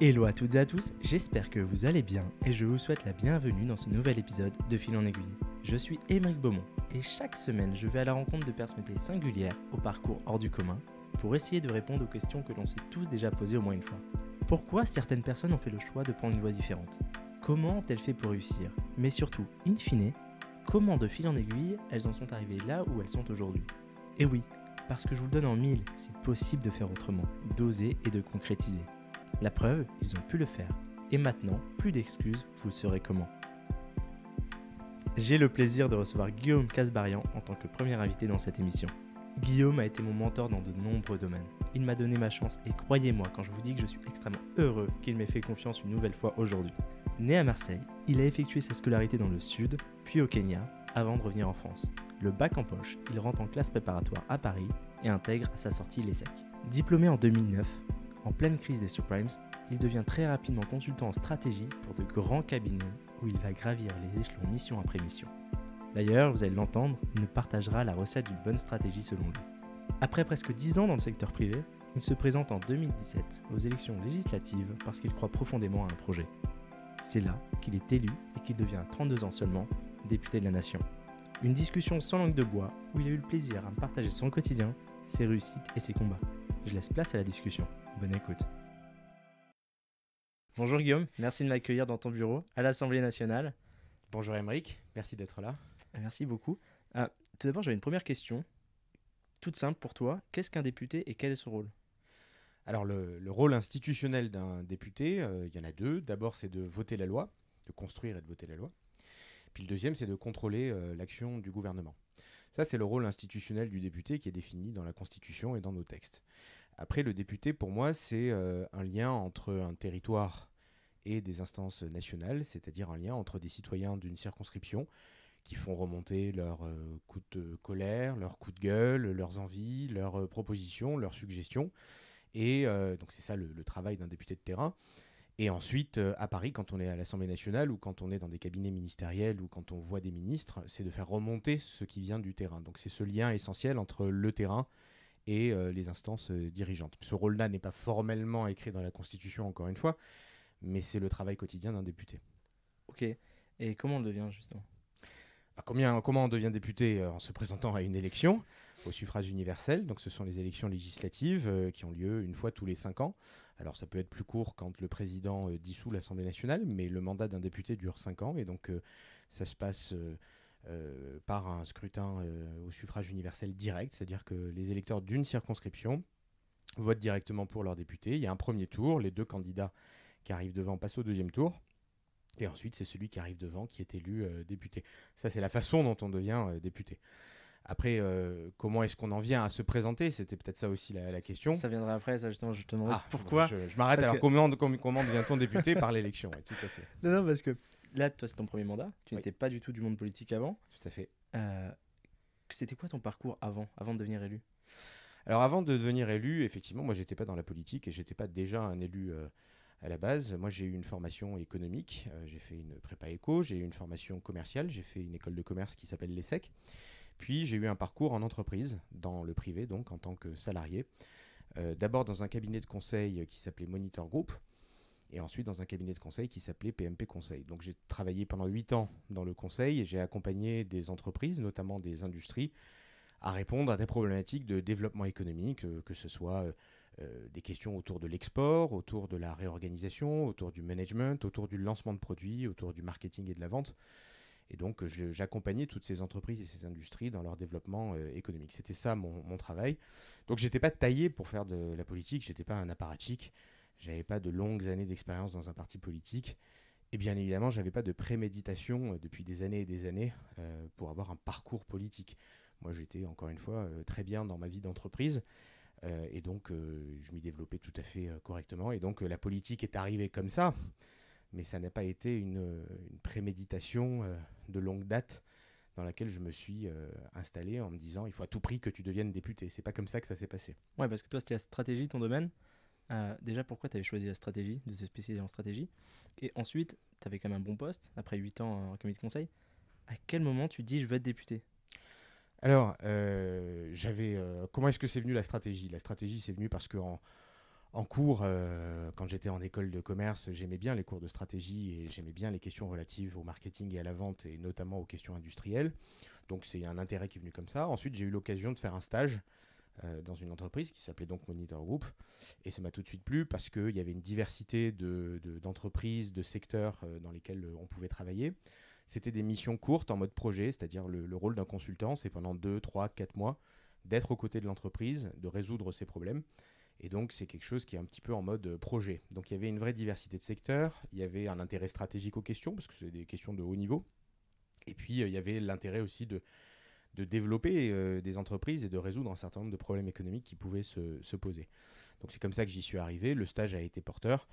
Hello à toutes et à tous, j'espère que vous allez bien et je vous souhaite la bienvenue dans ce nouvel épisode de Fil en Aiguille. Je suis Émeric Beaumont et chaque semaine je vais à la rencontre de personnalités singulières au parcours hors du commun pour essayer de répondre aux questions que l'on s'est tous déjà posées au moins une fois. Pourquoi certaines personnes ont fait le choix de prendre une voie différente Comment ont-elles fait pour réussir Mais surtout, in fine, comment de fil en aiguille elles en sont arrivées là où elles sont aujourd'hui Et oui, parce que je vous le donne en mille, c'est possible de faire autrement, d'oser et de concrétiser. La preuve, ils ont pu le faire. Et maintenant, plus d'excuses, vous saurez comment. J'ai le plaisir de recevoir Guillaume Casbarian en tant que premier invité dans cette émission. Guillaume a été mon mentor dans de nombreux domaines. Il m'a donné ma chance et croyez-moi quand je vous dis que je suis extrêmement heureux qu'il m'ait fait confiance une nouvelle fois aujourd'hui. Né à Marseille, il a effectué sa scolarité dans le sud, puis au Kenya, avant de revenir en France. Le bac en poche, il rentre en classe préparatoire à Paris et intègre à sa sortie l'ESSEC. Diplômé en 2009, en pleine crise des subprimes, il devient très rapidement consultant en stratégie pour de grands cabinets où il va gravir les échelons mission après mission. D'ailleurs, vous allez l'entendre, il nous partagera la recette d'une bonne stratégie selon lui. Après presque 10 ans dans le secteur privé, il se présente en 2017 aux élections législatives parce qu'il croit profondément à un projet. C'est là qu'il est élu et qu'il devient à 32 ans seulement député de la nation. Une discussion sans langue de bois où il a eu le plaisir à me partager son quotidien, ses réussites et ses combats. Je laisse place à la discussion. Bonne écoute. Bonjour Guillaume, merci de m'accueillir dans ton bureau à l'Assemblée nationale. Bonjour Émeric, merci d'être là. Merci beaucoup. Euh, tout d'abord, j'avais une première question, toute simple pour toi. Qu'est-ce qu'un député et quel est son rôle Alors le, rôle institutionnel d'un député, euh, il y en a deux. D'abord, c'est de voter la loi, de construire et de voter la loi. Puis le deuxième, c'est de contrôler euh, l'action du gouvernement. Ça, c'est le rôle institutionnel du député qui est défini dans la Constitution et dans nos textes. Après, le député, pour moi, c'est euh, un lien entre un territoire et des instances nationales, c'est-à-dire un lien entre des citoyens d'une circonscription qui font remonter leurs euh, coups de colère, leurs coups de gueule, leurs envies, leurs euh, propositions, leurs suggestions. Et donc c'est ça le travail d'un député de terrain. Et ensuite, à Paris, quand on est à l'Assemblée nationale ou quand on est dans des cabinets ministériels ou quand on voit des ministres, c'est de faire remonter ce qui vient du terrain. Donc c'est ce lien essentiel entre le terrain et euh, les instances euh, dirigeantes. Ce rôle-là n'est pas formellement écrit dans la Constitution, encore une fois, mais c'est le travail quotidien d'un député. Ok. Et comment on devient justement ah, Comment on devient député euh, en se présentant à une élection au suffrage universel. Donc ce sont les élections législatives qui ont lieu une fois tous les cinq ans. Alors ça peut être plus court quand le président dissout l'Assemblée nationale, mais le mandat d'un député dure cinq ans et donc ça se passe euh, par un scrutin euh, au suffrage universel direct, c'est-à-dire que les électeurs d'une circonscription votent directement pour leur député. Il y a un premier tour, les deux candidats qui arrivent devant passent au deuxième tour. Et ensuite, c'est celui qui arrive devant qui est élu euh, député. Ça, c'est la façon dont on devient député. Après, comment est-ce qu'on en vient à se présenter C'était peut-être ça aussi la, question. Ça, viendrait viendra après, ça justement, je te demande ah, pourquoi. Je, m'arrête. Alors, comment, comment devient-on député par l'élection Non, non, parce que là, toi, c'est ton premier mandat. Tu n'étais pas du tout du monde politique avant. Tout à fait. Euh, c'était quoi ton parcours avant, avant de devenir élu Alors, avant de devenir élu, effectivement, moi, j'étais pas dans la politique et j'étais pas déjà un élu. Euh, à la base, moi j'ai eu une formation économique, euh, j'ai fait une prépa éco, j'ai eu une formation commerciale, j'ai fait une école de commerce qui s'appelle l'ESSEC, puis j'ai eu un parcours en entreprise, dans le privé donc en tant que salarié, d'abord dans un cabinet de conseil qui s'appelait Monitor Group, et ensuite dans un cabinet de conseil qui s'appelait PMP Conseil. Donc j'ai travaillé pendant 8 ans dans le conseil et j'ai accompagné des entreprises, notamment des industries, à répondre à des problématiques de développement économique, euh, que ce soit euh, euh, des questions autour de l'export, autour de la réorganisation, autour du management, autour du lancement de produits, autour du marketing et de la vente. Et donc j'accompagnais toutes ces entreprises et ces industries dans leur développement économique. C'était ça mon, travail. Donc j'étais pas taillé pour faire de la politique, j'étais pas un apparatchik j'avais pas de longues années d'expérience dans un parti politique. Et bien évidemment, j'avais pas de préméditation euh, depuis des années et des années euh, pour avoir un parcours politique. Moi, j'étais encore une fois euh, très bien dans ma vie d'entreprise. et donc, je m'y développais tout à fait correctement. Et donc, la politique est arrivée comme ça. Mais ça n'a pas été une, préméditation de longue date dans laquelle je me suis installé en me disant il faut à tout prix que tu deviennes député. C'est pas comme ça que ça s'est passé. Ouais, parce que toi, c'était la stratégie, ton domaine. Euh, déjà, pourquoi tu avais choisi la stratégie, de te spécialiser en stratégie Et ensuite, tu avais quand même un bon poste, après 8 ans en comité de conseil. À quel moment tu dis je veux être député Alors, euh, j'avais. Euh, comment est-ce que c'est venu la stratégie La stratégie, c'est venu parce qu'en en, cours, quand j'étais en école de commerce, j'aimais bien les cours de stratégie et j'aimais bien les questions relatives au marketing et à la vente et notamment aux questions industrielles. Donc, c'est un intérêt qui est venu comme ça. Ensuite, j'ai eu l'occasion de faire un stage euh, dans une entreprise qui s'appelait donc Monitor Group. Et ça m'a tout de suite plu parce qu'il y avait une diversité d'entreprises, de, d'entreprises, de, secteurs euh, dans lesquels euh, on pouvait travailler. C'était des missions courtes en mode projet, c'est-à-dire le, le, rôle d'un consultant, c'est pendant 2, 3, 4 mois d'être aux côtés de l'entreprise, de résoudre ses problèmes. Et donc, c'est quelque chose qui est un petit peu en mode projet. Donc, il y avait une vraie diversité de secteurs, il y avait un intérêt stratégique aux questions, parce que c'est des questions de haut niveau. Et puis, il y avait l'intérêt aussi de de développer euh, des entreprises et de résoudre un certain nombre de problèmes économiques qui pouvaient se, poser. Donc c'est comme ça que j'y suis arrivé, le stage a été porteur,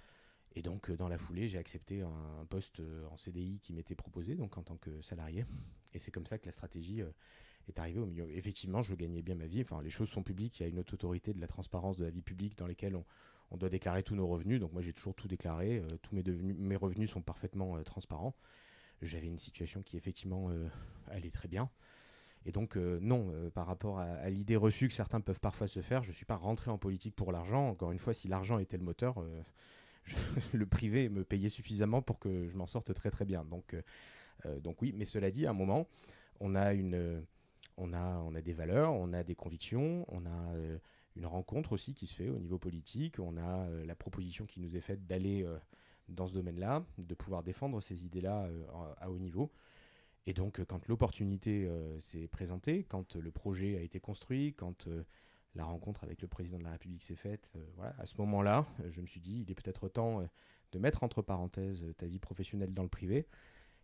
et donc euh, dans la foulée j'ai accepté un, poste euh, en CDI qui m'était proposé, donc en tant que salarié, et c'est comme ça que la stratégie est arrivée au milieu. Effectivement, je gagnais bien ma vie, enfin les choses sont publiques, il y a une haute autorité de la transparence de la vie publique dans lesquelles on, doit déclarer tous nos revenus, donc moi j'ai toujours tout déclaré, tous mes, devenus, mes, revenus sont parfaitement transparents. J'avais une situation qui effectivement allait très bien. Et donc, euh, non, euh, par rapport à, l'idée reçue que certains peuvent parfois se faire, je ne suis pas rentré en politique pour l'argent. Encore une fois, si l'argent était le moteur, euh, le privé me payait suffisamment pour que je m'en sorte très très bien. Donc, oui, mais cela dit, à un moment, on on a des valeurs, on a des convictions, on a une rencontre aussi qui se fait au niveau politique, on a la proposition qui nous est faite d'aller dans ce domaine-là, de pouvoir défendre ces idées-là à haut niveau. Et donc, euh, quand l'opportunité euh, s'est présentée, quand euh, le projet a été construit, quand la rencontre avec le président de la République s'est faite, voilà, à ce moment-là, je me suis dit, il est peut-être temps de mettre entre parenthèses ta vie professionnelle dans le privé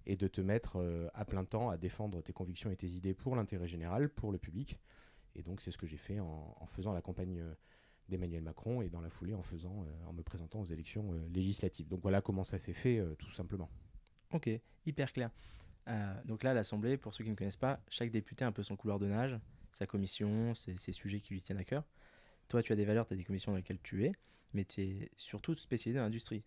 et de te mettre à plein temps à défendre tes convictions et tes idées pour l'intérêt général, pour le public. Et donc, c'est ce que j'ai fait en, en, faisant la campagne d'Emmanuel Macron et dans la foulée en, faisant, en me présentant aux élections législatives. Donc voilà comment ça s'est fait, tout simplement. Ok, hyper clair. Euh, donc là, l'Assemblée, pour ceux qui ne connaissent pas, chaque député a un peu son couleur de nage, sa commission, ses, sujets qui lui tiennent à cœur. Toi, tu as des valeurs, tu as des commissions dans lesquelles tu es, mais tu es surtout spécialisé dans l'industrie.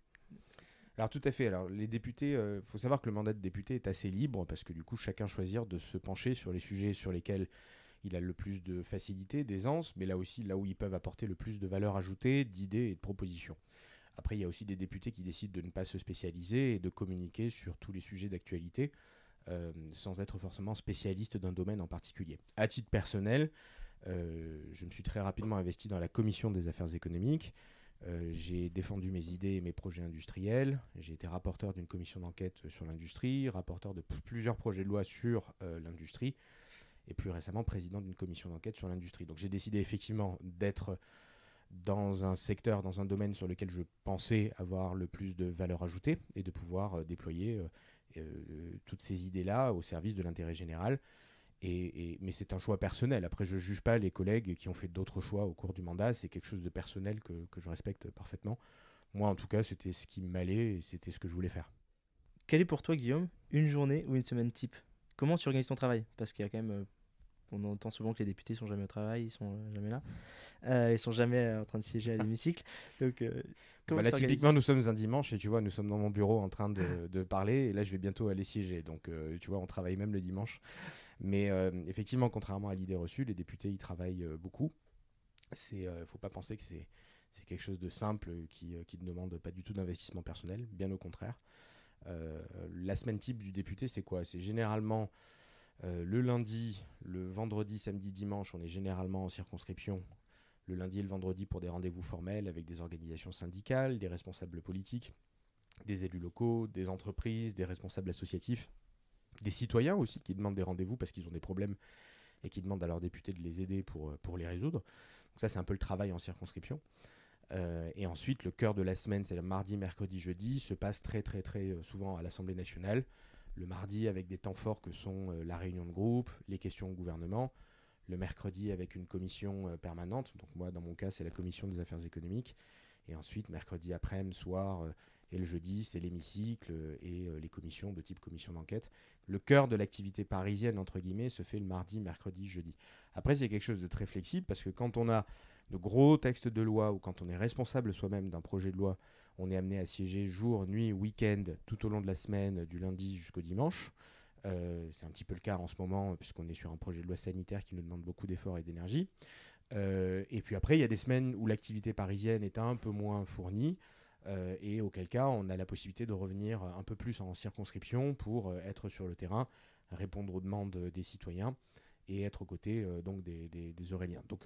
Alors tout à fait. Alors les députés, il euh, faut savoir que le mandat de député est assez libre parce que du coup chacun choisir de se pencher sur les sujets sur lesquels il a le plus de facilité, d'aisance, mais là aussi là où ils peuvent apporter le plus de valeur ajoutée, d'idées et de propositions. Après, il y a aussi des députés qui décident de ne pas se spécialiser et de communiquer sur tous les sujets d'actualité. Euh, sans être forcément spécialiste d'un domaine en particulier. À titre personnel, euh, je me suis très rapidement investi dans la commission des affaires économiques. Euh, j'ai défendu mes idées et mes projets industriels. J'ai été rapporteur d'une commission d'enquête sur l'industrie, rapporteur de plusieurs projets de loi sur l'industrie, et plus récemment président d'une commission d'enquête sur l'industrie. Donc j'ai décidé effectivement d'être dans un secteur, dans un domaine sur lequel je pensais avoir le plus de valeur ajoutée et de pouvoir déployer euh, toutes ces idées-là au service de l'intérêt général. Et, mais c'est un choix personnel. Après, je ne juge pas les collègues qui ont fait d'autres choix au cours du mandat. C'est quelque chose de personnel que, que, je respecte parfaitement. Moi, en tout cas, c'était ce qui m'allait et c'était ce que je voulais faire. Quelle est pour toi, Guillaume, une journée ou une semaine type Comment tu organises ton travail Parce qu'il y a quand même euh, on entend souvent que les députés sont jamais au travail, ils sont euh, jamais là, euh, ils sont jamais euh, en train de siéger à l'hémicycle. Donc, bah là, typiquement, nous sommes un dimanche et tu vois, nous sommes dans mon bureau en train de, parler. Et là, je vais bientôt aller siéger. Donc, tu vois, on travaille même le dimanche. Mais effectivement, contrairement à l'idée reçue, les députés, ils travaillent beaucoup. C'est, faut pas penser que c'est quelque chose de simple qui, qui ne demande pas du tout d'investissement personnel, bien au contraire. la semaine type du député, c'est quoi C'est généralement euh, le lundi, le vendredi, samedi, dimanche, on est généralement en circonscription. Le lundi et le vendredi pour des rendez-vous formels avec des organisations syndicales, des responsables politiques, des élus locaux, des entreprises, des responsables associatifs, des citoyens aussi qui demandent des rendez-vous parce qu'ils ont des problèmes et qui demandent à leurs députés de les aider pour, euh, les résoudre. Donc ça, c'est un peu le travail en circonscription. Euh, et ensuite, le cœur de la semaine, c'est le mardi, mercredi, jeudi, se passe très très très souvent à l'Assemblée nationale le mardi avec des temps forts que sont euh, la réunion de groupe, les questions au gouvernement, le mercredi avec une commission euh, permanente, donc moi dans mon cas c'est la commission des affaires économiques, et ensuite mercredi après-midi, soir euh, et le jeudi c'est l'hémicycle et les commissions de type commission d'enquête. Le cœur de l'activité parisienne entre guillemets se fait le mardi, mercredi, jeudi. Après c'est quelque chose de très flexible parce que quand on a de gros textes de loi ou quand on est responsable soi-même d'un projet de loi on est amené à siéger jour, nuit, week-end, tout au long de la semaine, du lundi jusqu'au dimanche. Euh, c'est un petit peu le cas en ce moment, puisqu'on est sur un projet de loi sanitaire qui nous demande beaucoup d'efforts et d'énergie. Euh, et puis après, il y a des semaines où l'activité parisienne est un peu moins fournie, euh, et auquel cas, on a la possibilité de revenir un peu plus en circonscription pour être sur le terrain, répondre aux demandes des citoyens et être aux côtés donc des, des Auréliens. Donc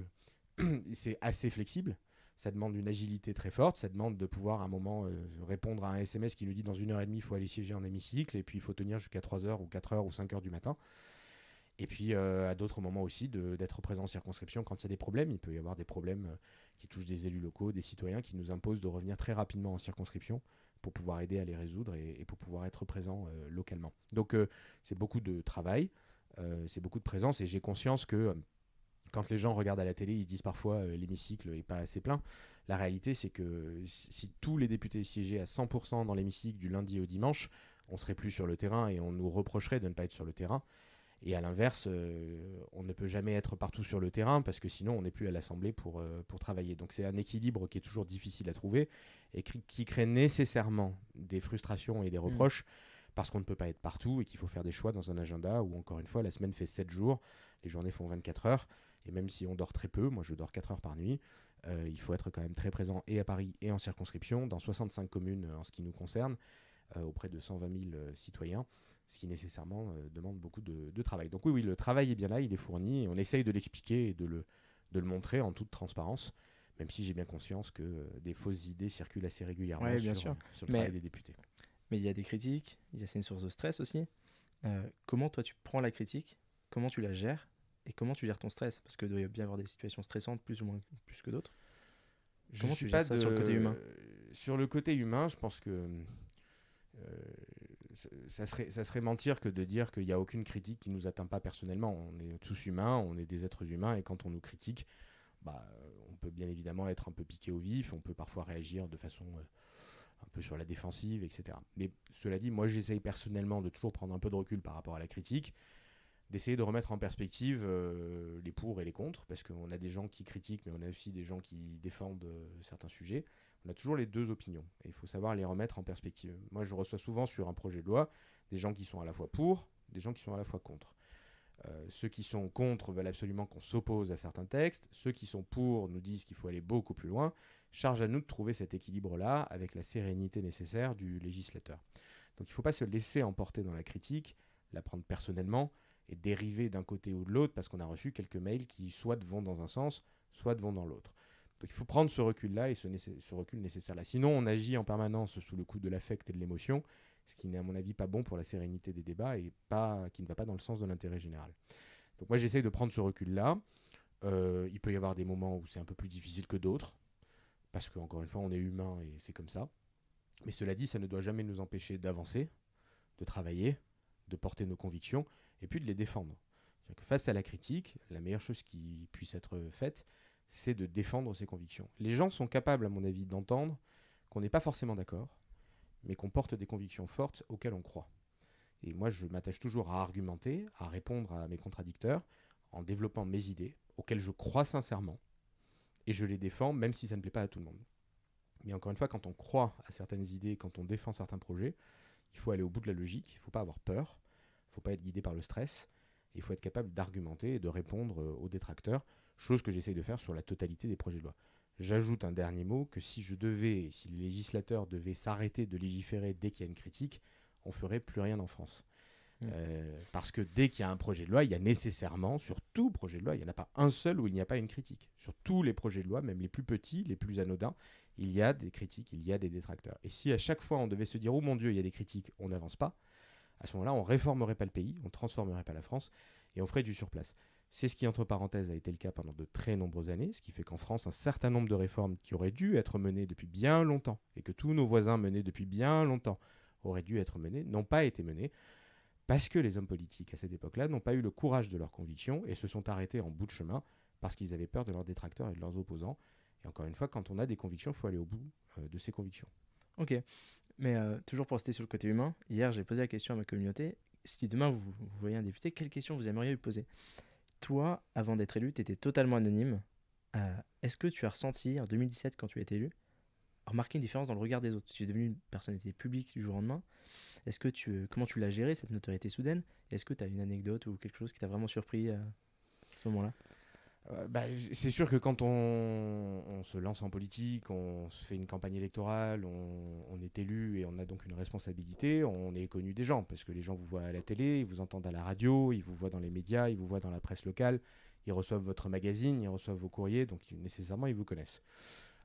c'est assez flexible, ça demande une agilité très forte, ça demande de pouvoir à un moment euh, répondre à un SMS qui nous dit dans une heure et demie, il faut aller siéger en hémicycle, et puis il faut tenir jusqu'à 3h ou 4h ou 5h du matin. Et puis euh, à d'autres moments aussi d'être présent en circonscription quand il y a des problèmes. Il peut y avoir des problèmes euh, qui touchent des élus locaux, des citoyens qui nous imposent de revenir très rapidement en circonscription pour pouvoir aider à les résoudre et, pour pouvoir être présent localement. Donc c'est beaucoup de travail, c'est beaucoup de présence et j'ai conscience que quand les gens regardent à la télé, ils disent parfois euh, l'hémicycle n'est pas assez plein. La réalité, c'est que si tous les députés siégeaient à 100% dans l'hémicycle du lundi au dimanche, on serait plus sur le terrain et on nous reprocherait de ne pas être sur le terrain. Et à l'inverse, euh, on ne peut jamais être partout sur le terrain parce que sinon on n'est plus à l'Assemblée pour, euh, pour travailler. Donc c'est un équilibre qui est toujours difficile à trouver et qui crée nécessairement des frustrations et des mmh. reproches. parce qu'on ne peut pas être partout et qu'il faut faire des choix dans un agenda où, encore une fois, la semaine fait 7 jours, les journées font 24 heures. Et même si on dort très peu, moi je dors 4 heures par nuit, euh, il faut être quand même très présent et à Paris et en circonscription, dans 65 communes euh, en ce qui nous concerne, euh, auprès de 120 000 citoyens, ce qui nécessairement demande beaucoup de, travail. Donc oui, oui, le travail est bien là, il est fourni, et on essaye de l'expliquer et de le, le montrer en toute transparence même si j'ai bien conscience que des fausses idées circulent assez régulièrement sur, le travail des députés. Mais il y a des critiques, il y a une source de stress aussi. comment toi tu prends la critique Comment tu la gères et comment tu gères ton stress Parce que doit y bien avoir des situations stressantes, plus ou moins plus que d'autres. Comment tu gères ça sur le côté humain Sur le côté humain, je pense que euh, ça, serait, ça serait mentir que de dire qu'il n'y a aucune critique qui nous atteint pas personnellement. On est tous humains, on est des êtres humains, et quand on nous critique, bah, on peut bien évidemment être un peu piqué au vif, on peut parfois réagir de façon euh, un peu sur la défensive, etc. Mais cela dit, moi j'essaye personnellement de toujours prendre un peu de recul par rapport à la critique d'essayer de remettre en perspective euh, les pour et les contre, parce qu'on a des gens qui critiquent, mais on a aussi des gens qui défendent euh, certains sujets. On a toujours les deux opinions, et il faut savoir les remettre en perspective. Moi, je reçois souvent sur un projet de loi des gens qui sont à la fois pour, des gens qui sont à la fois contre. Euh, ceux qui sont contre veulent absolument qu'on s'oppose à certains textes, ceux qui sont pour nous disent qu'il faut aller beaucoup plus loin. Charge à nous de trouver cet équilibre-là avec la sérénité nécessaire du législateur. Donc il ne faut pas se laisser emporter dans la critique, la prendre personnellement, est dériver d'un côté ou de l'autre parce qu'on a reçu quelques mails qui soit vont dans un sens, soit vont dans l'autre. Donc il faut prendre ce recul-là et ce, recul nécessaire-là. Sinon, on agit en permanence sous le coup de l'affect et de l'émotion, ce qui n'est à mon avis pas bon pour la sérénité des débats et pas, qui ne va pas dans le sens de l'intérêt général. Donc moi, j'essaye de prendre ce recul-là. Euh, il peut y avoir des moments où c'est un peu plus difficile que d'autres, parce qu'encore une fois, on est humain et c'est comme ça. Mais cela dit, ça ne doit jamais nous empêcher d'avancer, de travailler, de porter nos convictions et puis de les défendre. face à la critique, la meilleure chose qui puisse être faite, c'est de défendre ses convictions. Les gens sont capables, à mon avis, d'entendre qu'on n'est pas forcément d'accord, mais qu'on porte des convictions fortes auxquelles on croit. Et moi, je m'attache toujours à argumenter, à répondre à mes contradicteurs, en développant mes idées, auxquelles je crois sincèrement, et je les défends, même si ça ne plaît pas à tout le monde. Mais encore une fois, quand on croit à certaines idées, quand on défend certains projets, il faut aller au bout de la logique, il ne faut pas avoir peur, faut pas être guidé par le stress, il faut être capable d'argumenter et de répondre euh, aux détracteurs, chose que j'essaye de faire sur la totalité des projets de loi. J'ajoute un dernier mot que si je devais, si le législateur devait s'arrêter de légiférer dès qu'il y a une critique, on ferait plus rien en France. Mmh. Euh, parce que dès qu'il y a un projet de loi, il y a nécessairement, sur tout projet de loi, il n'y en a pas un seul où il n'y a pas une critique. Sur tous les projets de loi, même les plus petits, les plus anodins, il y a des critiques, il y a des détracteurs. Et si à chaque fois on devait se dire, oh mon Dieu, il y a des critiques, on n'avance pas, à ce moment-là, on réformerait pas le pays, on ne transformerait pas la France et on ferait du surplace. C'est ce qui, entre parenthèses, a été le cas pendant de très nombreuses années, ce qui fait qu'en France, un certain nombre de réformes qui auraient dû être menées depuis bien longtemps, et que tous nos voisins menaient depuis bien longtemps, auraient dû être menées, n'ont pas été menées, parce que les hommes politiques à cette époque-là n'ont pas eu le courage de leurs convictions et se sont arrêtés en bout de chemin, parce qu'ils avaient peur de leurs détracteurs et de leurs opposants. Et encore une fois, quand on a des convictions, il faut aller au bout euh, de ces convictions. Ok. Mais euh, toujours pour rester sur le côté humain, hier j'ai posé la question à ma communauté, si demain vous, voyez un député, quelle question vous aimeriez lui poser Toi, avant d'être élu, tu étais totalement anonyme. Euh, est-ce que tu as ressenti en 2017 quand tu as élu remarquer une différence dans le regard des autres. Tu es devenu une personnalité publique du jour au lendemain. Est-ce que tu, euh, comment tu l'as géré cette notoriété soudaine Est-ce que tu as une anecdote ou quelque chose qui t'a vraiment surpris à ce moment-là euh, bah, c'est sûr que quand on, se lance en politique, on se fait une campagne électorale, on, est élu et on a donc une responsabilité, on est connu des gens, parce que les gens vous voient à la télé, ils vous entendent à la radio, ils vous voient dans les médias, ils vous voient dans la presse locale, ils reçoivent votre magazine, ils reçoivent vos courriers, donc nécessairement ils vous connaissent.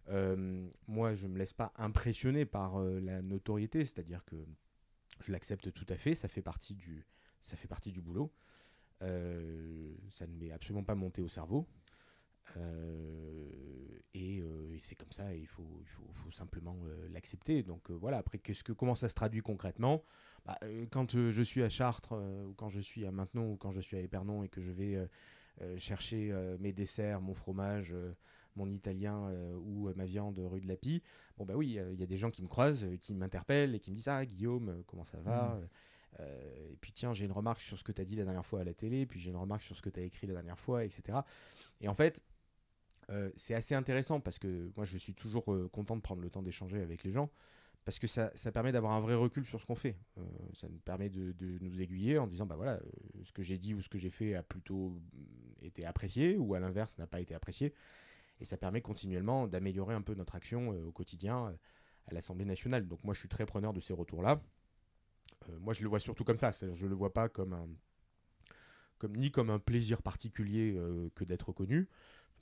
Euh, moi, je ne me laisse pas impressionner par euh, la notoriété, c'est-à-dire que je l'accepte tout à fait, ça fait partie du, ça fait partie du boulot. Euh, ça ne m'est absolument pas monté au cerveau. Euh, euh, et, c'est comme ça, il faut, il faut, simplement l'accepter. Donc voilà, après, qu'est-ce que, comment ça se traduit concrètement bah, Quand je suis à Chartres, ou quand je suis à Maintenon, ou quand je suis à Épernon, et que je vais chercher mes desserts, mon fromage, mon italien ou ma viande rue de la Pie. Bon, bah oui, il y a des gens qui me croisent, qui m'interpellent et qui me disent Ah, Guillaume, comment ça va mmh tiens, j'ai une remarque sur ce que tu as dit la dernière fois à la télé, puis j'ai une remarque sur ce que tu as écrit la dernière fois, etc. Et en fait, euh, c'est assez intéressant parce que moi, je suis toujours euh, content de prendre le temps d'échanger avec les gens parce que ça, permet d'avoir un vrai recul sur ce qu'on fait. Euh, ça nous permet de, nous aiguiller en disant, bah voilà, ce que j'ai dit ou ce que j'ai fait a plutôt mm, été apprécié, ou à l'inverse, n'a pas été apprécié. Et ça permet continuellement d'améliorer un peu notre action au quotidien à l'Assemblée nationale. Donc moi, je suis très preneur de ces retours-là. Euh, moi, je le vois surtout comme ça. Je le vois pas comme un, comme, ni comme un plaisir particulier euh, que d'être connu,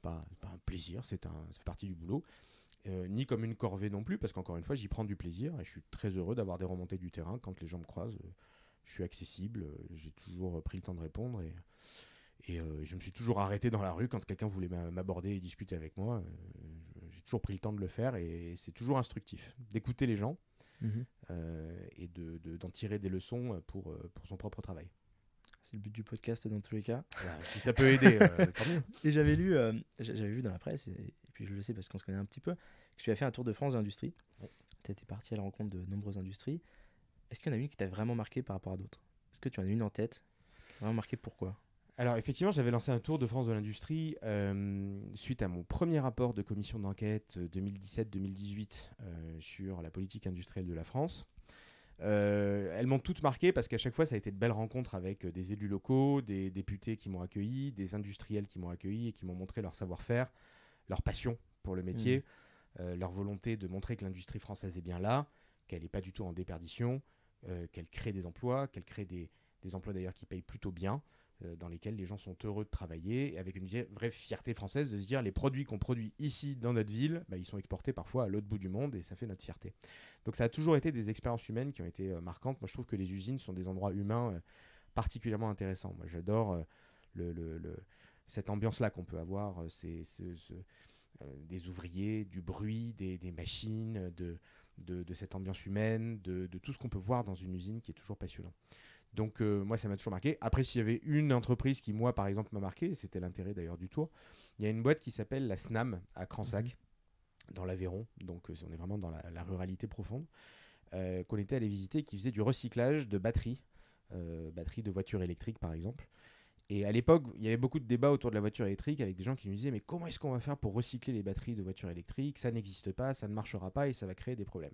Pas, pas un plaisir, c'est un, c'est partie du boulot. Euh, ni comme une corvée non plus, parce qu'encore une fois, j'y prends du plaisir et je suis très heureux d'avoir des remontées du terrain quand les gens me croisent. je suis accessible, j'ai toujours pris le temps de répondre et, je me suis toujours arrêté dans la rue quand quelqu'un voulait m'aborder et discuter avec moi. j'ai toujours pris le temps de le faire et c'est toujours instructif d'écouter les gens Mmh euh, et d'en de, tirer des leçons pour, euh, pour son propre travail. C'est le but du podcast dans tous les cas. Bah, si ça peut aider, euh, Et j'avais lu, j'avais vu dans la presse, et, puis je le sais parce qu'on se connaît un petit peu, que tu as fait un tour de France d'industrie. Tu étais parti à la rencontre de nombreuses industries. Est-ce qu'il y en a une qui t'a vraiment marqué par rapport à d'autres Est-ce que tu en as une en tête Vraiment marqué pourquoi alors effectivement, j'avais lancé un tour de France de l'industrie euh, suite à mon premier rapport de commission d'enquête 2017-2018 euh, euh, sur la politique industrielle de la France. elles m'ont toutes marqué parce qu'à chaque fois, ça a été de belles rencontres avec des élus locaux, des députés qui m'ont accueilli, des industriels qui m'ont accueilli et qui m'ont montré leur savoir-faire, leur passion pour le métier, mmh. leur volonté de montrer que l'industrie française est bien là, qu'elle n'est pas du tout en déperdition, qu'elle crée des emplois, qu'elle crée des emplois d'ailleurs qui payent plutôt bien. Euh, dans lesquelles les gens sont heureux de travailler, et avec une vraie fierté française de se dire les produits qu'on produit ici dans notre ville, bah, ils sont exportés parfois à l'autre bout du monde, et ça fait notre fierté. Donc ça a toujours été des expériences humaines qui ont été euh, marquantes. Moi je trouve que les usines sont des endroits humains euh, particulièrement intéressants. Moi j'adore le, cette ambiance-là qu'on peut avoir, c'est des ouvriers, du bruit, des, machines, de, de, cette ambiance humaine, de, de tout ce qu'on peut voir dans une usine qui est toujours passionnant. Donc euh, moi, ça m'a toujours marqué. Après, s'il y avait une entreprise qui, moi, par exemple, m'a marqué, c'était l'intérêt d'ailleurs du tour, il y a une boîte qui s'appelle la SNAM à Cransac, mhm. dans l'Aveyron. Donc euh, on est vraiment dans la, ruralité profonde, euh, qu'on était allé visiter, qui faisait du recyclage de batteries, batteries de voitures électriques par exemple. Et à l'époque, il y avait beaucoup de débats autour de la voiture électrique avec des gens qui nous disaient mais comment est-ce qu'on va faire pour recycler les batteries de voitures électriques Ça n'existe pas, ça ne marchera pas et ça va créer des problèmes.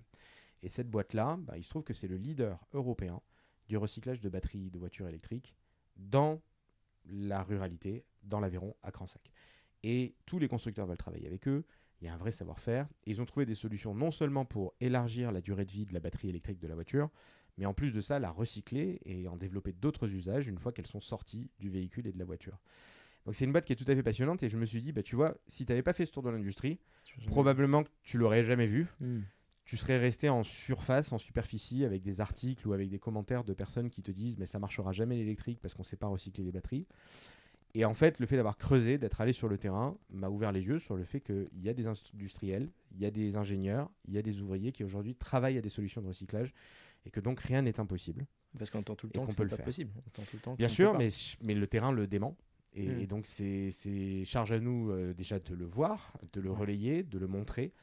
Et cette boîte-là, bah, il se trouve que c'est le leader européen du recyclage de batteries de voitures électriques dans la ruralité, dans l'Aveyron, à Cransac. Et tous les constructeurs veulent travailler avec eux. Il y a un vrai savoir-faire. Ils ont trouvé des solutions non seulement pour élargir la durée de vie de la batterie électrique de la voiture, mais en plus de ça, la recycler et en développer d'autres usages une fois qu'elles sont sorties du véhicule et de la voiture. Donc c'est une boîte qui est tout à fait passionnante et je me suis dit, bah, tu vois, si tu n'avais pas fait ce tour de l'industrie, probablement que tu l'aurais jamais vu. Hmm tu serais resté en surface, en superficie, avec des articles ou avec des commentaires de personnes qui te disent mais ça marchera jamais l'électrique parce qu'on ne sait pas recycler les batteries. Et en fait, le fait d'avoir creusé, d'être allé sur le terrain, m'a ouvert les yeux sur le fait qu'il y a des industriels, il y a des ingénieurs, il y a des ouvriers qui aujourd'hui travaillent à des solutions de recyclage et que donc rien n'est impossible. Parce qu'on entend tout le temps que peut le possible. Bien sûr, mais, le terrain le dément. Et, hmm. donc, c'est charge à nous euh, déjà de le voir, de le relayer, de le montrer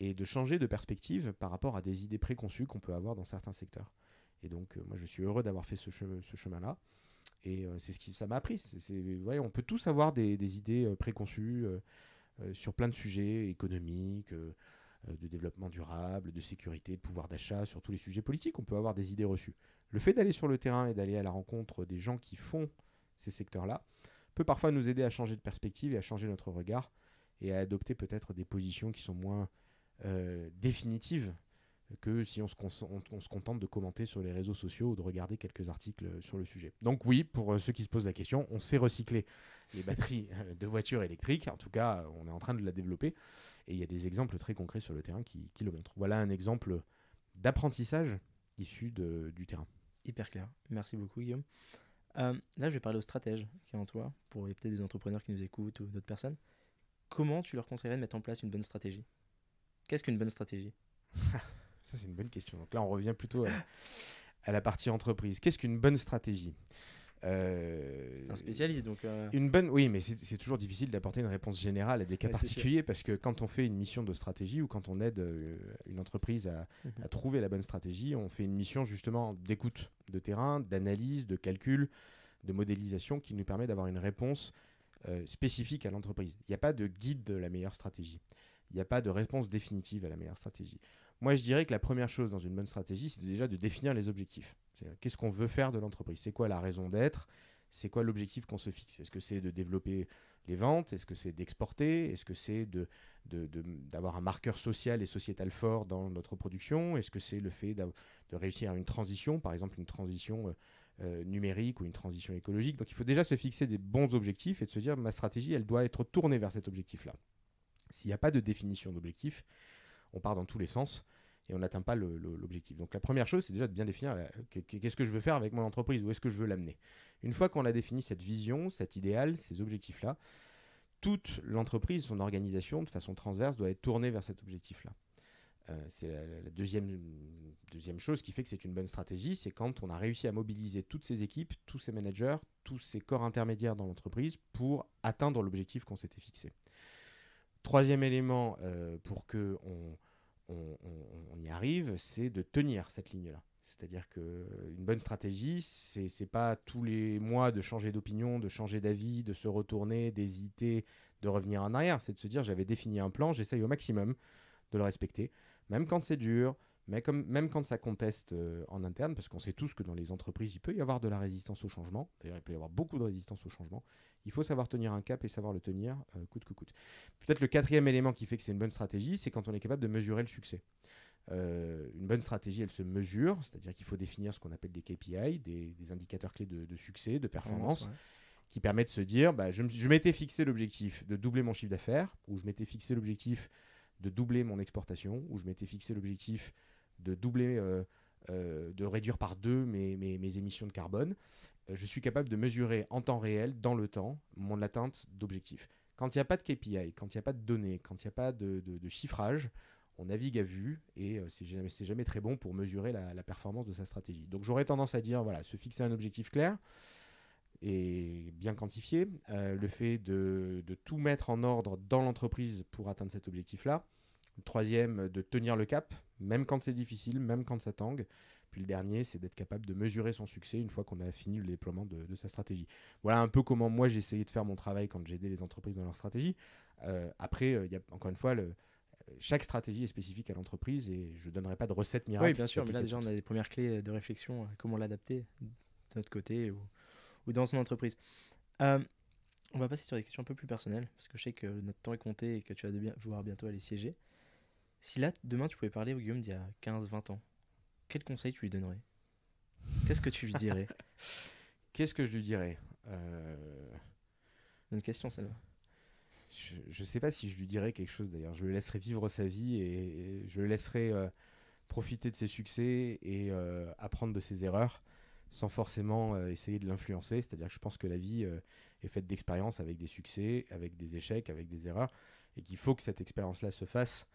et de changer de perspective par rapport à des idées préconçues qu'on peut avoir dans certains secteurs. Et donc, euh, moi, je suis heureux d'avoir fait ce, chemin-là. Et euh, c'est ce qui ça m'a appris. C on peut tous avoir des, idées euh, préconçues sur plein de sujets économiques, de développement durable, de sécurité, de pouvoir d'achat, sur tous les sujets politiques. On peut avoir des idées reçues. Le fait d'aller sur le terrain et d'aller à la rencontre des gens qui font ces secteurs-là peut parfois nous aider à changer de perspective et à changer notre regard et à adopter peut-être des positions qui sont moins euh, définitive que si on se, contente de commenter sur les réseaux sociaux ou de regarder quelques articles euh, sur le sujet. Donc oui, pour euh, ceux qui se posent la question, on sait recycler les batteries de voitures électriques. En tout cas, on est en train de la développer. Et il y a des exemples très concrets sur le terrain qui, le montrent. Voilà un exemple d'apprentissage issu du terrain. Hyper clair. Merci beaucoup, Guillaume. là, je vais parler aux stratèges qui sont en toi, pour peut-être des entrepreneurs qui nous écoutent ou d'autres personnes. Comment tu leur conseillerais de mettre en place une bonne stratégie Qu'est-ce qu'une bonne stratégie Ça, c'est une bonne question. Donc là, on revient plutôt à, la partie entreprise. Qu'est-ce qu'une bonne stratégie euh, un spécialiste donc. Euh, une bonne, oui, mais c'est toujours difficile d'apporter une réponse générale à des cas particuliers parce que quand on fait une mission de stratégie ou quand on aide euh, une entreprise à, mhm. à, trouver la bonne stratégie, on fait une mission justement d'écoute de terrain, d'analyse, de calcul, de modélisation qui nous permet d'avoir une réponse spécifique à l'entreprise. Il n'y a pas de guide de la meilleure stratégie il n'y a pas de réponse définitive à la meilleure stratégie. Moi, je dirais que la première chose dans une bonne stratégie, c'est déjà de définir les objectifs. Euh, qu'est-ce qu'on veut faire de l'entreprise C'est quoi la raison d'être c'est quoi l'objectif qu'on se fixe Est-ce que c'est de développer les ventes Est-ce que c'est d'exporter Est-ce que c'est d'avoir de, un marqueur social et sociétal fort dans notre production Est-ce que c'est le fait de réussir à une transition, par exemple une transition euh, euh, numérique ou une transition écologique Donc il faut déjà se fixer des bons objectifs et de se dire ma stratégie, elle doit être tournée vers cet objectif-là. S'il n'y a pas de définition d'objectif, on part dans tous les sens et on n'atteint pas l'objectif. Donc la première chose, c'est déjà de bien définir qu'est-ce que je veux faire avec mon entreprise, où est-ce que je veux l'amener. Une fois qu'on a défini cette vision, cet idéal, ces objectifs-là, toute l'entreprise, son organisation, de façon transverse, doit être tournée vers cet objectif-là. Euh, c'est la, deuxième, deuxième chose qui fait que c'est une bonne stratégie, c'est quand on a réussi à mobiliser toutes ces équipes, tous ces managers, tous ces corps intermédiaires dans l'entreprise pour atteindre l'objectif qu'on s'était fixé. Troisième élément euh, pour que on, y arrive, c'est de tenir cette ligne-là. C'est-à-dire qu'une euh, bonne stratégie, c'est n'est pas tous les mois de changer d'opinion, de changer d'avis, de se retourner, d'hésiter, de revenir en arrière. C'est de se dire j'avais défini un plan, j'essaye au maximum de le respecter, même quand c'est dur, mais comme, même quand ça conteste euh, en interne, parce qu'on sait tous que dans les entreprises, il peut y avoir de la résistance au changement, d'ailleurs il peut y avoir beaucoup de résistance au changement, il faut savoir tenir un cap et savoir le tenir euh, coûte que coûte. Peut-être le quatrième élément qui fait que c'est une bonne stratégie, c'est quand on est capable de mesurer le succès. Euh, une bonne stratégie, elle se mesure, c'est-à-dire qu'il faut définir ce qu'on appelle des KPI, des, indicateurs clés de, succès, de performance. qui permettent de se dire, bah, je, je m'étais fixé l'objectif de doubler mon chiffre d'affaires, ou je m'étais fixé l'objectif de doubler mon exportation, ou je m'étais fixé l'objectif de doubler, euh, euh, de réduire par deux mes, mes, émissions de carbone, euh, je suis capable de mesurer en temps réel, dans le temps, mon atteinte d'objectif. Quand il n'y a pas de KPI, quand il n'y a pas de données, quand il n'y a pas de, chiffrage, on navigue à vue et c'est jamais, jamais, très bon pour mesurer la, performance de sa stratégie. Donc j'aurais tendance à dire, voilà, se fixer un objectif clair, et bien quantifié. le fait de, tout mettre en ordre dans l'entreprise pour atteindre cet objectif-là. troisième, de tenir le cap même quand c'est difficile, même quand ça tangue. Puis le dernier, c'est d'être capable de mesurer son succès une fois qu'on a fini le déploiement de, sa stratégie. Voilà un peu comment moi j'ai essayé de faire mon travail quand j'ai aidé les entreprises dans leur stratégie. Euh, après, euh, encore une fois le, Chaque stratégie est spécifique à l'entreprise et je ne donnerai pas de recette miracle. Oui, bien sûr, mais là déjà on a des premières clés euh, de réflexion, comment l'adapter de notre côté ou, dans son entreprise. on va passer sur des questions un peu plus personnelles parce que je sais que notre temps est compté et que tu vas devoir bientôt aller siéger. Si là, demain, tu pouvais parler au Guillaume d'il y a 15-20 ans, quel conseil tu lui donnerais Qu'est-ce que tu lui dirais Qu'est-ce que je lui dirais Une euh, question, ça là Je, ne sais pas si je lui dirais quelque chose d'ailleurs. Je le laisserai vivre sa vie et, je le laisserai euh, profiter de ses succès et euh, apprendre de ses erreurs sans forcément essayer de l'influencer. C'est-à-dire que je pense que la vie est faite d'expériences avec des succès, avec des échecs, avec des erreurs, et qu'il faut que cette expérience-là se fasse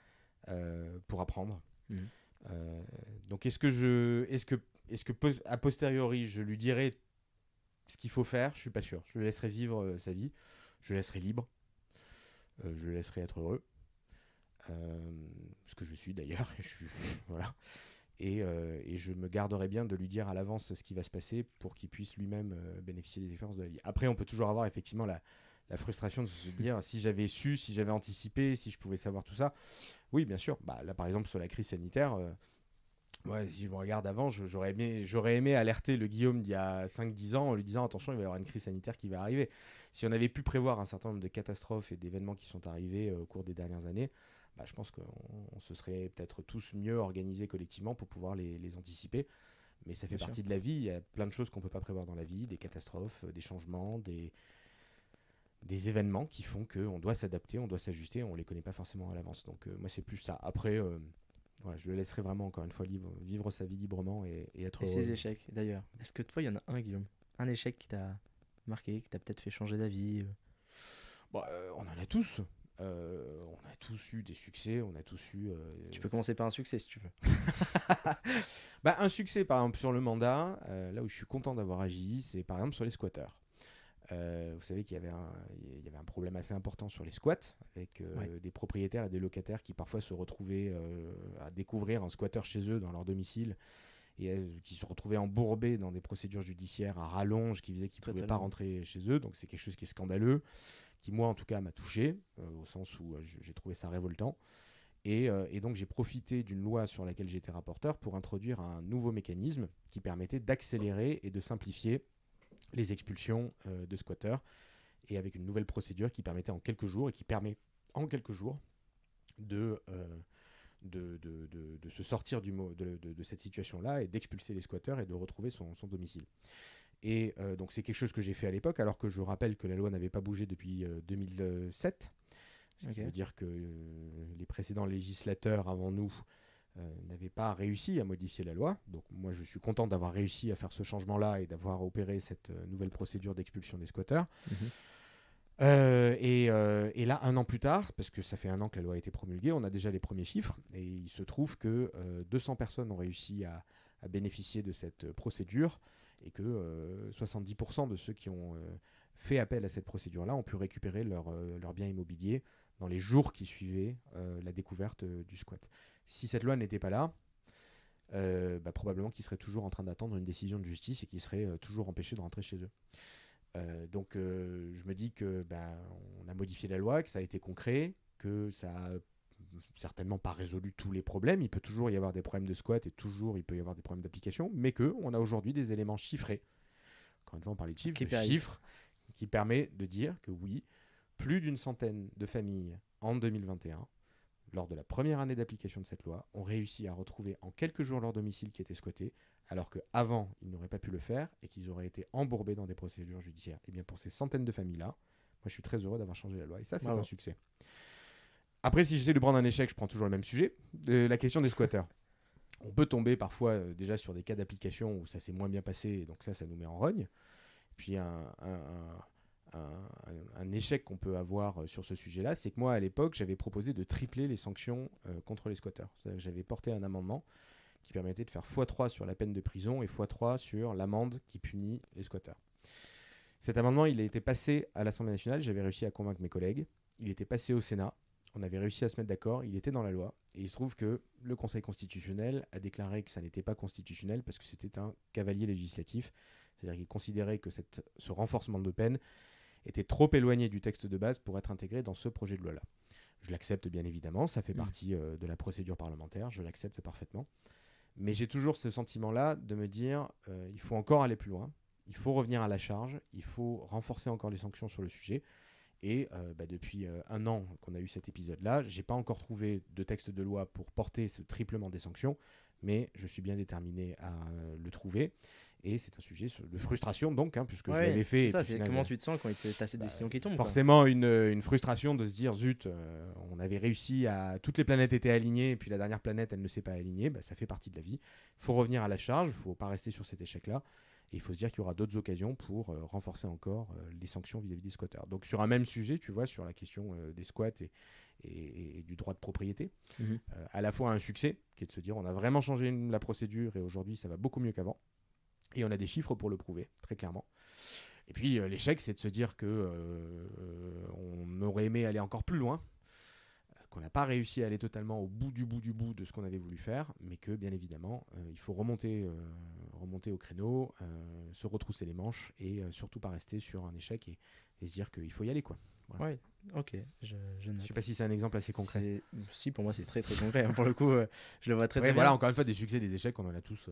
euh, pour apprendre. Mhm. Euh, donc est-ce que je, est-ce que, est-ce que a posteriori je lui dirais ce qu'il faut faire Je suis pas sûr. Je le laisserai vivre euh, sa vie, je le laisserai libre, je le laisserai être heureux. ce que je suis d'ailleurs, voilà. Et, et, je me garderai bien de lui dire à l'avance ce qui va se passer pour qu'il puisse lui-même bénéficier des expériences de la vie. Après, on peut toujours avoir effectivement la, la frustration de se dire si j'avais su, si j'avais anticipé, si je pouvais savoir tout ça. Oui, bien sûr. Bah, là, par exemple, sur la crise sanitaire, euh, si je me regarde avant, j'aurais aimé, j'aurais aimé alerter le Guillaume d'il y a 5-10 ans en lui disant attention, il va y avoir une crise sanitaire qui va arriver. Si on avait pu prévoir un certain nombre de catastrophes et d'événements qui sont arrivés euh, au cours des dernières années, bah, je pense qu'on se serait peut-être tous mieux organisés collectivement pour pouvoir les, anticiper. Mais ça fait partie de la vie. Il y a plein de choses qu'on ne peut pas prévoir dans la vie, des catastrophes, euh, des changements, des, des événements qui font qu'on doit s'adapter, on doit s'ajuster, on ne les connaît pas forcément à l'avance. Donc euh, moi c'est plus ça. Après, euh, je le laisserai vraiment encore une fois libre, vivre sa vie librement et, être... Et ses échecs d'ailleurs. Est-ce que toi il y en a un Guillaume Un échec qui t'a marqué, qui t'a peut-être fait changer d'avis euh bah, On en a tous. on a tous eu des succès, on a tous eu. Tu peux commencer par un succès si tu veux. Bah, un succès, par exemple, sur le mandat, là où je suis content d'avoir agi, c'est par exemple sur les squatteurs. Euh, vous savez qu'il y avait, un, problème assez important sur les squats, avec euh, des propriétaires et des locataires qui parfois se retrouvaient euh, à découvrir un squatteur chez eux dans leur domicile et qui se retrouvaient embourbés dans des procédures judiciaires à rallonge qui faisaient qu'ils ne pouvaient pas rentrer chez eux. Donc c'est quelque chose qui est scandaleux, qui moi en tout cas m'a touché, au sens où j'ai trouvé ça révoltant. et donc j'ai profité d'une loi sur laquelle j'étais rapporteur pour introduire un nouveau mécanisme qui permettait d'accélérer et de simplifier les expulsions euh, de squatteurs, et avec une nouvelle procédure qui permettait en quelques jours, et qui permet en quelques jours de, euh, de, se sortir du de, cette situation-là et d'expulser les squatteurs et de retrouver son, domicile. Et euh, donc c'est quelque chose que j'ai fait à l'époque, alors que je rappelle que la loi n'avait pas bougé depuis 2007. Ce qui veut dire que les précédents législateurs avant nous euh, n'avait pas réussi à modifier la loi. Donc moi je suis content d'avoir réussi à faire ce changement-là et d'avoir opéré cette euh, nouvelle procédure d'expulsion des squatteurs. Mhm. Euh, et, là, un an plus tard, parce que ça fait un an que la loi a été promulguée, on a déjà les premiers chiffres, et il se trouve que 200 personnes ont réussi à, bénéficier de cette procédure, et que 70% de ceux qui ont fait appel à cette procédure-là ont pu récupérer leurs leur biens immobiliers dans les jours qui suivaient la découverte du squat. Si cette loi n'était pas là, euh, bah, probablement qu'ils seraient toujours en train d'attendre une décision de justice et qu'ils seraient euh, toujours empêchés de rentrer chez eux. Euh, donc je me dis que bah, on a modifié la loi, que ça a été concret, que ça n'a certainement pas résolu tous les problèmes. Il peut toujours y avoir des problèmes de squat et toujours il peut y avoir des problèmes d'application, mais que on a aujourd'hui des éléments chiffrés. Quand on parle de chiffres, de chiffres qui permet de dire que oui, plus d'une centaine de familles en 2021 lors de la première année d'application de cette loi, ont réussi à retrouver en quelques jours leur domicile qui était squatté, alors qu'avant, ils n'auraient pas pu le faire et qu'ils auraient été embourbés dans des procédures judiciaires. Et eh bien pour ces centaines de familles-là, moi je suis très heureux d'avoir changé la loi. Et ça, c'est un succès. Après, si j'essaie de prendre un échec, je prends toujours le même sujet, euh, la question des squatteurs. On peut tomber parfois euh, déjà sur des cas d'application où ça s'est moins bien passé, donc ça, ça nous met en rogne. Puis un un, échec qu'on peut avoir euh, sur ce sujet-là, c'est que moi, à l'époque, j'avais proposé de tripler les sanctions euh, contre les squatteurs. J'avais porté un amendement qui permettait de faire x3 sur la peine de prison et x3 sur l'amende qui punit les squatteurs. Cet amendement, il a été passé à l'Assemblée nationale, j'avais réussi à convaincre mes collègues, il était passé au Sénat, on avait réussi à se mettre d'accord, il était dans la loi, et il se trouve que le Conseil constitutionnel a déclaré que ça n'était pas constitutionnel parce que c'était un cavalier législatif, c'est-à-dire qu'il considérait que ce renforcement de peine était trop éloigné du texte de base pour être intégré dans ce projet de loi-là. Je l'accepte bien évidemment, ça fait mm. partie euh, de la procédure parlementaire, je l'accepte parfaitement. Mais j'ai toujours ce sentiment-là de me dire, euh, il faut encore aller plus loin, il faut revenir à la charge, il faut renforcer encore les sanctions sur le sujet. Et euh, bah, depuis un an qu'on a eu cet épisode-là, j'ai pas encore trouvé de texte de loi pour porter ce triplement des sanctions, mais je suis bien déterminé à le trouver. Et c'est un sujet de frustration, donc, hein, puisque je l'avais fait. Ça, comment tu te sens quand tu as bah, qui tombent Forcément, Une, frustration de se dire zut, euh, on avait réussi à. Toutes les planètes étaient alignées, et puis la dernière planète, elle ne s'est pas alignée. Bah, ça fait partie de la vie. Il faut revenir à la charge, il ne faut pas rester sur cet échec-là. Et il faut se dire qu'il y aura d'autres occasions pour euh, renforcer encore euh, les sanctions vis-à-vis des squatters Donc sur un même sujet, tu vois, sur la question des squats et, et, du droit de propriété, mmh à la fois un succès, qui est de se dire on a vraiment changé la procédure et aujourd'hui ça va beaucoup mieux qu'avant. Et on a des chiffres pour le prouver, très clairement. Et puis euh, l'échec, c'est de se dire que euh, euh, on aurait aimé aller encore plus loin, qu'on n'a pas réussi à aller totalement au bout du bout du bout de ce qu'on avait voulu faire, mais que bien évidemment, il faut remonter, remonter au créneau, se retrousser les manches et surtout pas rester sur un échec et, se dire qu'il faut y aller quoi. Ouais, ok. Je, je ne sais pas si c'est un exemple assez concret. Si, pour moi, c'est très très concret. Hein, pour le coup, je le vois très, ouais, voilà, bien. Voilà, encore une fois, des succès, des échecs, on en a tous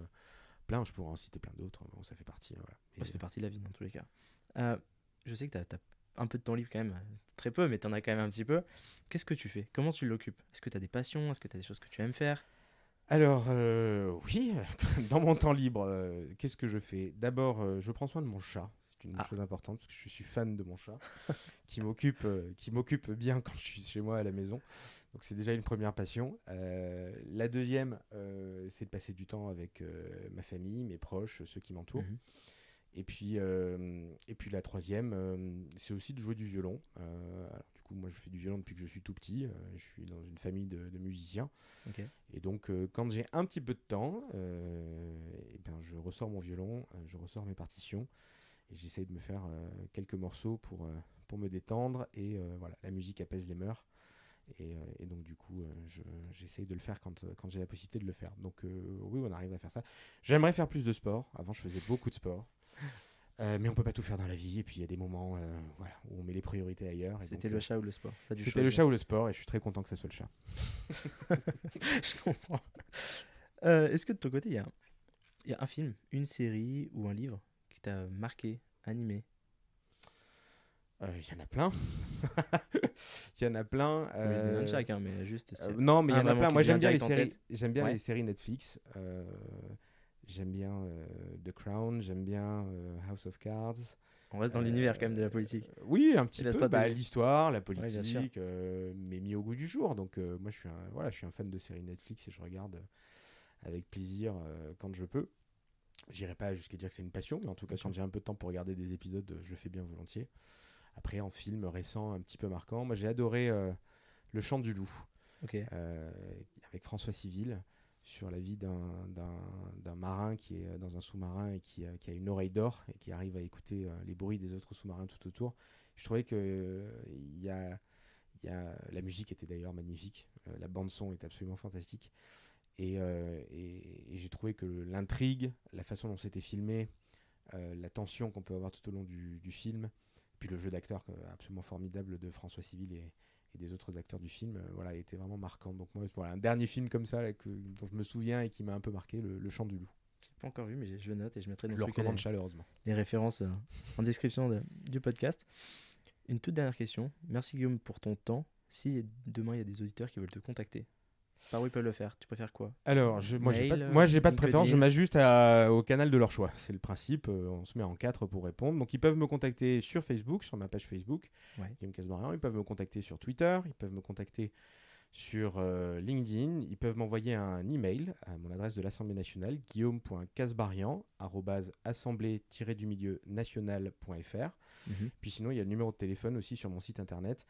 plein, je pourrais en citer plein d'autres, hein, ça fait partie. Hein, ça fait partie de la vie dans tous les cas. Euh, je sais que tu as, un peu de temps libre quand même, euh, très peu, mais tu en as quand même un petit peu. Qu'est-ce que tu fais Comment tu l'occupes Est-ce que tu as des passions Est-ce que tu as des choses que tu aimes faire alors euh, oui, dans mon temps libre, qu'est-ce que je fais D'abord, je prends soin de mon chat, C'est une ah. chose importante parce que je suis fan de mon chat qui m'occupe qui m'occupe bien quand je suis chez moi à la maison donc c'est déjà une première passion. Euh, la deuxième, euh, c'est de passer du temps avec euh, ma famille, mes proches, ceux qui m'entourent. Mhm. Et puis, et puis la troisième, c'est aussi de jouer du violon. du coup, moi, je fais du violon depuis que je suis tout petit. je suis dans une famille de, musiciens. Et donc, quand j'ai un petit peu de temps, et eh ben, je ressors mon violon, je ressors mes partitions, et j'essaie de me faire quelques morceaux pour, pour me détendre. Et voilà, la musique apaise les mœurs. Euh, et, donc du coup, euh, j'essaye de le faire quand, euh, quand j'ai la possibilité de le faire. Donc oui, on arrive à faire ça. J'aimerais faire plus de sport. Avant, je faisais beaucoup de sport. mais on peut pas tout faire dans la vie et puis il y a des moments où on met les priorités ailleurs. C'était le chat ou le sport C'était le chat ou le sport et je suis très content que ça soit le chat. je comprends. Est-ce que de ton côté, il y a, un film, une série ou un livre qui t'a marqué, animé euh, il y en a plein. Il y en a plein. non, mais il y en a plein. Moi, j'aime bien, les séries, j'aime bien les séries Netflix. Euh, j'aime bien euh, The Crown. J'aime bien House of Cards. On reste dans l'univers quand même de la politique. oui, un petit peu. Bah, l'histoire, la politique, mais mis au goût du jour. Donc moi, je suis un, voilà, je suis un fan de séries Netflix et je regarde avec plaisir quand je peux. J'irai pas jusqu'à dire que c'est une passion, mais en tout cas, quand j'ai un peu de temps pour regarder des épisodes, je le fais bien volontiers. Après, en film récent, un petit peu marquant, moi j'ai adoré euh, Le Chant du Loup, euh, avec François Civil, sur la vie d'un marin qui est euh, dans un sous-marin et qui, a une oreille d'or et qui arrive à écouter les bruits des autres sous-marins tout autour. Je trouvais que il y a, la musique était d'ailleurs magnifique, la bande son est absolument fantastique. Et, j'ai trouvé que l'intrigue, la façon dont c'était filmé, la tension qu'on peut avoir tout au long du film, le jeu d'acteur absolument formidable de François Civil et, des autres acteurs du film, euh, voilà, était vraiment marquant. Donc moi, voilà, un dernier film comme ça dont je me souviens et qui m'a un peu marqué, le, Chant du Loup. Pas encore vu, mais je le note et je mettrai. Je le recommande euh, les, références euh, en description du podcast. Une toute dernière question. Merci Guillaume pour ton temps. Si demain il y a des auditeurs qui veulent te contacter, par où ils peuvent le faire Tu préfères quoi Alors, je, moi, j'ai pas, pas de préférence. Je m'ajuste au canal de leur choix. C'est le principe. Euh, on se met en quatre pour répondre. Donc, ils peuvent me contacter sur Facebook, sur ma page Facebook, Guillaume Casbarian. Ils peuvent me contacter sur Twitter. Ils peuvent me contacter sur euh, LinkedIn. Ils peuvent m'envoyer un email à mon adresse de l'Assemblée nationale, guillaume.casbarian-assemblée-du-milieu national.fr. Mhm. Puis sinon, il y a le numéro de téléphone aussi sur mon site internet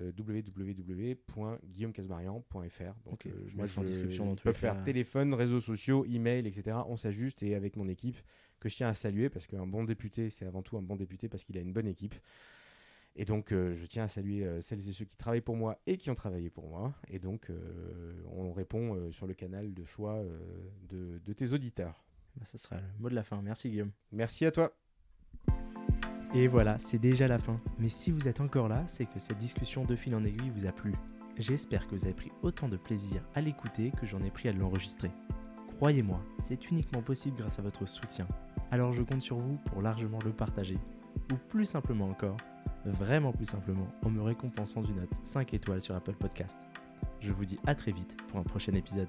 euh, www.guillaumecasmarian.fr. Donc, euh, je peux faire téléphone, réseaux sociaux, email, etc. On s'ajuste et avec mon équipe, que je tiens à saluer parce qu'un bon député, c'est avant tout un bon député parce qu'il a une bonne équipe. Et donc, euh, je tiens à saluer celles et ceux qui travaillent pour moi et qui ont travaillé pour moi. Et donc, on répond sur le canal de choix de, tes auditeurs. Bah, ça sera le mot de la fin. Merci, Guillaume. Merci à toi. Et voilà, c'est déjà la fin. Mais si vous êtes encore là, c'est que cette discussion de fil en aiguille vous a plu. J'espère que vous avez pris autant de plaisir à l'écouter que j'en ai pris à l'enregistrer. Croyez-moi, c'est uniquement possible grâce à votre soutien. Alors je compte sur vous pour largement le partager. Ou plus simplement encore, vraiment plus simplement, en me récompensant d'une note 5 étoiles sur Apple Podcast. Je vous dis à très vite pour un prochain épisode.